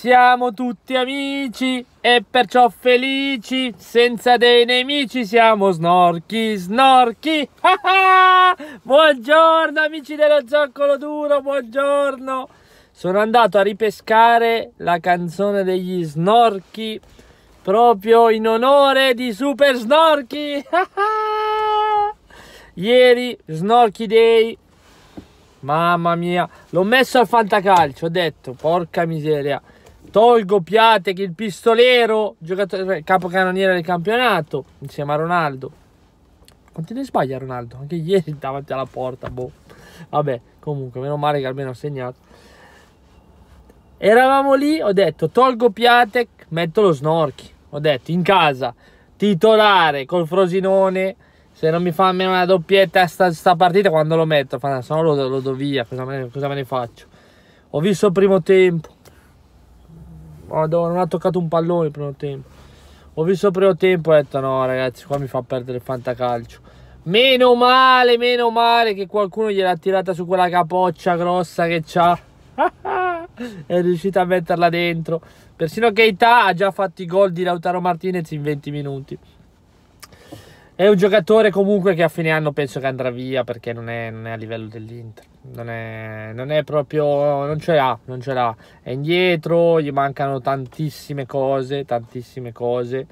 Siamo tutti amici e perciò felici, senza dei nemici siamo snorchi, snorchi. buongiorno amici dello zoccolo duro, buongiorno. Sono andato a ripescare la canzone degli snorchi proprio in onore di Super Snorchi. Ieri Snorchi Day Mamma mia, l'ho messo al fantacalcio, ho detto, porca miseria. Tolgo Piatek il pistolero, giocatore, capocannoniere del campionato, insieme a Ronaldo. Quanti ne sbaglia Ronaldo? Anche ieri davanti alla porta, boh. Vabbè, comunque, meno male che almeno ha segnato. Eravamo lì, ho detto, tolgo Piatek, metto lo Snorchi. Ho detto, in casa, titolare col Frosinone, se non mi fa almeno una doppietta sta, sta partita, quando lo metto? Se no lo, lo do via, cosa me, cosa me ne faccio? Ho visto il primo tempo, Oh, non ha toccato un pallone il primo tempo. Ho visto il primo tempo e ho detto no ragazzi, qua mi fa perdere il fantacalcio. Meno male, meno male che qualcuno gliel'ha tirata su quella capoccia grossa che c'ha. è riuscito a metterla dentro. Persino Keita ha già fatto i gol di Lautaro Martinez in 20 minuti. È un giocatore comunque che a fine anno penso che andrà via perché non è, non è a livello dell'Inter non è, non è proprio, non ce l'ha, non ce l'ha, è indietro, gli mancano tantissime cose, tantissime cose,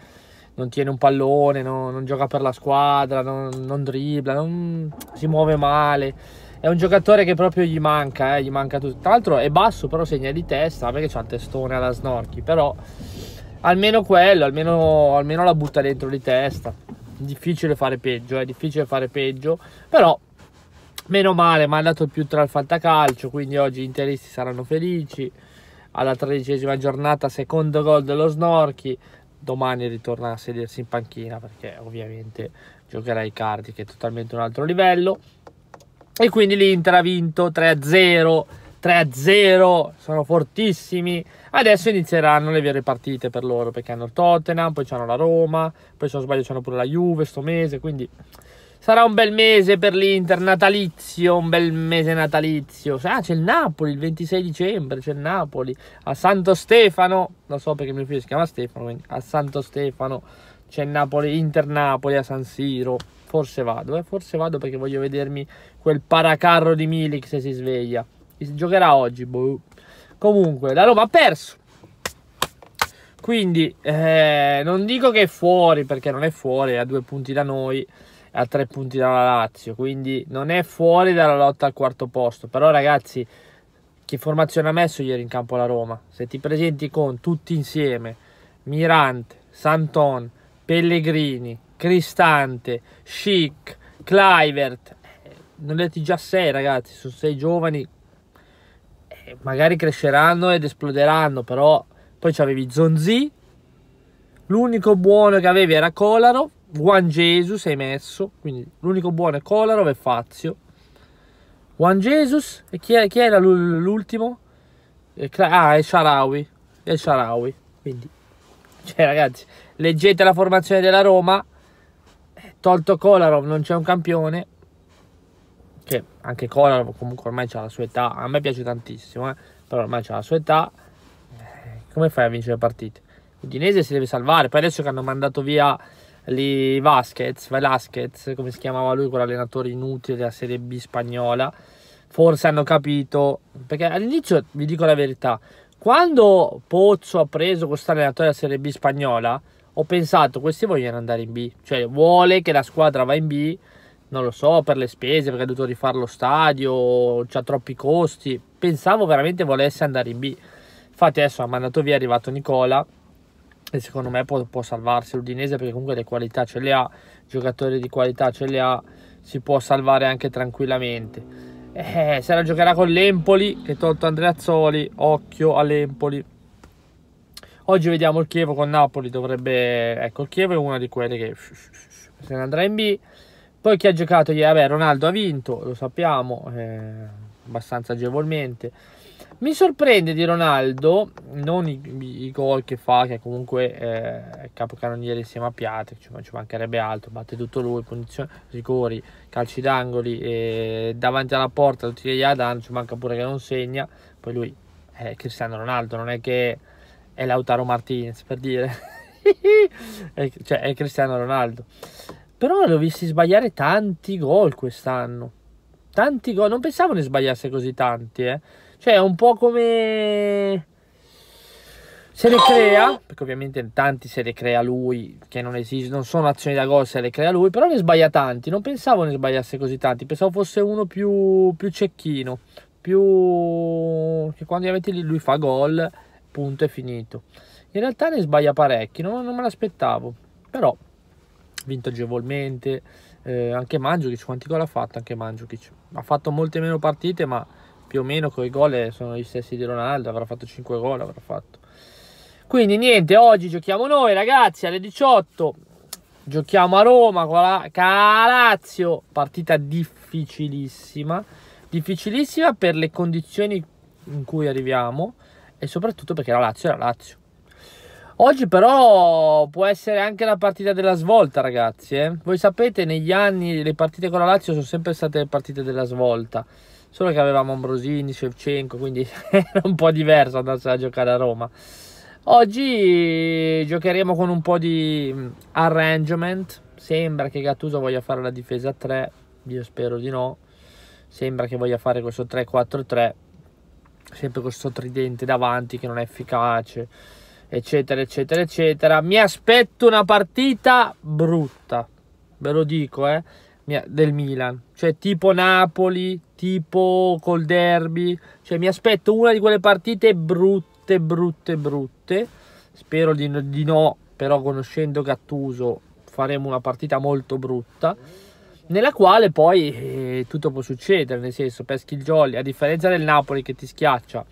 non tiene un pallone, non, non gioca per la squadra, non, non dribbla, non, si muove male, è un giocatore che proprio gli manca, eh, gli manca tutto, tra l'altro è basso però segna di testa perché c'ha il testone alla snorchi, però almeno quello, almeno, almeno la butta dentro di testa, difficile fare peggio, è difficile fare peggio, però Meno male, ma è andato più tra il fantacalcio, quindi oggi gli interisti saranno felici. Alla tredicesima giornata, secondo gol dello Snorchi. Domani ritorna a sedersi in panchina perché ovviamente giocherà i Cardi che è totalmente un altro livello. E quindi l'Inter ha vinto 3-0. 3-0, sono fortissimi. Adesso inizieranno le vere partite per loro perché hanno il Tottenham, poi hanno la Roma, poi se non sbaglio hanno pure la Juve sto mese, quindi Sarà un bel mese per l'Inter, natalizio, un bel mese natalizio. Ah, c'è il Napoli il 26 dicembre, c'è il Napoli a Santo Stefano. non so perché mio figlio si chiama Stefano, a Santo Stefano c'è Napoli, Inter Napoli a San Siro. Forse vado, eh? forse vado perché voglio vedermi quel paracarro di Milik se si sveglia. Si giocherà oggi, boh. Comunque, la Roma ha perso. Quindi, eh, non dico che è fuori perché non è fuori, è a due punti da noi a tre punti dalla Lazio, quindi non è fuori dalla lotta al quarto posto. Però ragazzi, che formazione ha messo ieri in campo la Roma? Se ti presenti con tutti insieme, Mirante, Santon, Pellegrini, Cristante, Schick, Clivert, eh, non le detti già sei ragazzi, sono sei giovani, eh, magari cresceranno ed esploderanno, però poi c'avevi Zonzi, l'unico buono che avevi era Colaro, Juan Jesus hai messo, quindi l'unico buono è Kolarov e Fazio. Juan Jesus, e chi, è, chi era l'ultimo? Eh, ah, è Sharawi, è Sharawi, quindi... Cioè ragazzi, leggete la formazione della Roma, eh, tolto Kolarov non c'è un campione, che anche Kolarov comunque ormai ha la sua età, a me piace tantissimo, eh? però ormai ha la sua età, eh, come fai a vincere partite? Udinese si deve salvare, poi adesso che hanno mandato via lì Vasquez, Velasquez, come si chiamava lui, quell'allenatore inutile della Serie B spagnola, forse hanno capito, perché all'inizio vi dico la verità, quando Pozzo ha preso questo allenatore della Serie B spagnola, ho pensato questi vogliono andare in B, cioè vuole che la squadra va in B, non lo so, per le spese, perché ha dovuto rifare lo stadio, ha troppi costi, pensavo veramente volesse andare in B. Infatti adesso ha mandato via, è arrivato Nicola, e secondo me può, può salvarsi l'Udinese perché comunque le qualità ce le ha, giocatori di qualità ce le ha, si può salvare anche tranquillamente. Eh, se la giocherà con l'Empoli, che tolto Andreazzoli, occhio all'Empoli. Oggi vediamo il Chievo con Napoli, dovrebbe... Ecco, il Chievo è una di quelle che se ne andrà in B. Poi chi ha giocato ieri? Vabbè, Ronaldo ha vinto, lo sappiamo, eh, abbastanza agevolmente. Mi sorprende di Ronaldo, non i, i gol che fa, che comunque eh, è capocannoniere insieme a Piatek, ci, ci mancherebbe altro, batte tutto lui, condizioni, rigori, calci d'angoli, eh, davanti alla porta tutti gli Adan, ci manca pure che non segna, poi lui è Cristiano Ronaldo, non è che è Lautaro Martinez per dire, è, cioè è Cristiano Ronaldo. Però l'ho visto sbagliare tanti gol quest'anno, tanti gol, non pensavo ne sbagliasse così tanti, eh cioè è un po' come... Se le crea, perché ovviamente tanti se le crea lui, che non esistono, non sono azioni da gol, se le crea lui, però ne sbaglia tanti, non pensavo ne sbagliasse così tanti, pensavo fosse uno più, più cecchino, più... che quando ovviamente lui fa gol, punto, è finito. In realtà ne sbaglia parecchi, non, non me l'aspettavo, però vinto agevolmente. Eh, anche Mandzukic, quanti gol ha fatto anche Mandzukic? Ha fatto molte meno partite, ma più o meno con i gol eh, sono gli stessi di Ronaldo, avrà fatto 5 gol, avrà fatto. Quindi niente, oggi giochiamo noi ragazzi alle 18, giochiamo a Roma con la Calazio, partita difficilissima, difficilissima per le condizioni in cui arriviamo e soprattutto perché la Lazio è la Lazio. Oggi però può essere anche la partita della svolta ragazzi, eh? voi sapete negli anni le partite con la Lazio sono sempre state le partite della svolta solo che avevamo Ambrosini, Shevchenko, quindi era un po' diverso andarsela a giocare a Roma. Oggi giocheremo con un po' di mm, arrangement, sembra che Gattuso voglia fare la difesa 3, io spero di no, sembra che voglia fare questo 3-4-3, sempre questo tridente davanti che non è efficace, eccetera, eccetera, eccetera. Mi aspetto una partita brutta, ve lo dico, eh del Milan, cioè tipo Napoli, tipo col derby, cioè mi aspetto una di quelle partite brutte, brutte, brutte, spero di no, di no però conoscendo Gattuso faremo una partita molto brutta, nella quale poi eh, tutto può succedere, nel senso peschi il jolly, a differenza del Napoli che ti schiaccia,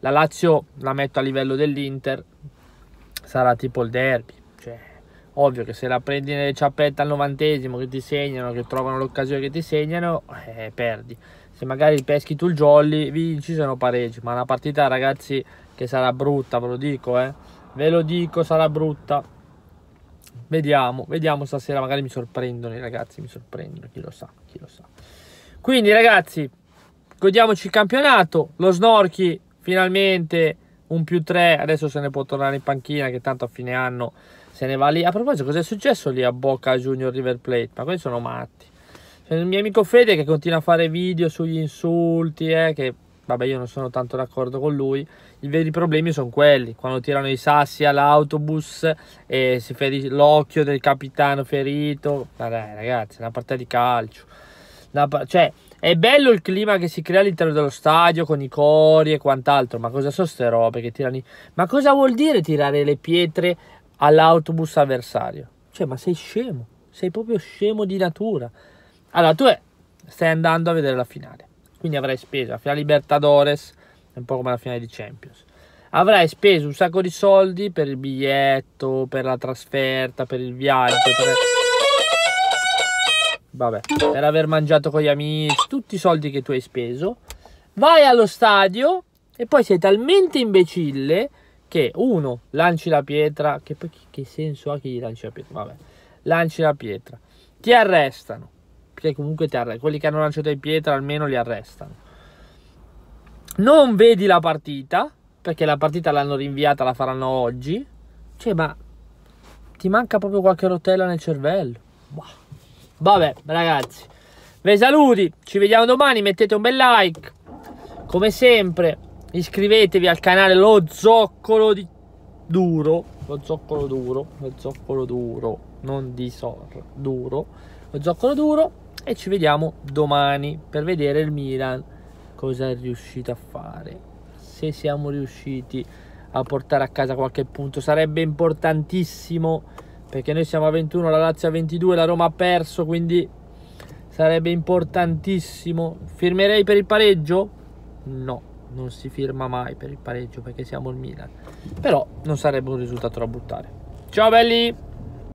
la Lazio la metto a livello dell'Inter, sarà tipo il derby, Ovvio che se la prendi nelle ciappette al novantesimo che ti segnano, che trovano l'occasione che ti segnano, eh, perdi. Se magari peschi tu il jolly, vinci sono pareggi, ma una partita ragazzi che sarà brutta, ve lo dico, eh. Ve lo dico, sarà brutta. Vediamo, vediamo stasera, magari mi sorprendono i ragazzi, mi sorprendono, chi lo sa, chi lo sa. Quindi ragazzi, godiamoci il campionato, lo snorchi finalmente un più tre. adesso se ne può tornare in panchina che tanto a fine anno se ne va lì. A proposito, cosa è successo lì a Boca Junior River Plate? Ma quelli sono matti. C'è il mio amico Fede che continua a fare video sugli insulti, eh, che vabbè io non sono tanto d'accordo con lui. I veri problemi sono quelli, quando tirano i sassi all'autobus e si ferì l'occhio del capitano ferito. Ma dai ragazzi, è una partita di calcio. Pa- cioè, è bello il clima che si crea all'interno dello stadio con i cori e quant'altro, ma cosa sono ste robe che tirano i... Ma cosa vuol dire tirare le pietre all'autobus avversario. Cioè, ma sei scemo, sei proprio scemo di natura. Allora, tu eh, stai andando a vedere la finale, quindi avrai speso la finale Libertadores, è un po' come la finale di Champions. Avrai speso un sacco di soldi per il biglietto, per la trasferta, per il viaggio, per... Vabbè, per aver mangiato con gli amici, tutti i soldi che tu hai speso. Vai allo stadio e poi sei talmente imbecille che uno lanci la pietra, che poi che senso ha che gli lanci la pietra? Vabbè, lanci la pietra, ti arrestano, perché comunque ti arrestano, quelli che hanno lanciato le pietra almeno li arrestano. Non vedi la partita, perché la partita l'hanno rinviata, la faranno oggi. Cioè, ma ti manca proprio qualche rotella nel cervello. Wow. Vabbè, ragazzi, vi saluti, ci vediamo domani, mettete un bel like. Come sempre, iscrivetevi al canale Lo Zoccolo di Duro, lo zoccolo duro, lo zoccolo duro, non di sor, duro, lo zoccolo duro e ci vediamo domani per vedere il Milan cosa è riuscito a fare. Se siamo riusciti a portare a casa qualche punto sarebbe importantissimo perché noi siamo a 21, la Lazio a 22, la Roma ha perso, quindi sarebbe importantissimo. Firmerei per il pareggio? No non si firma mai per il pareggio perché siamo il Milan. Però non sarebbe un risultato da buttare. Ciao belli!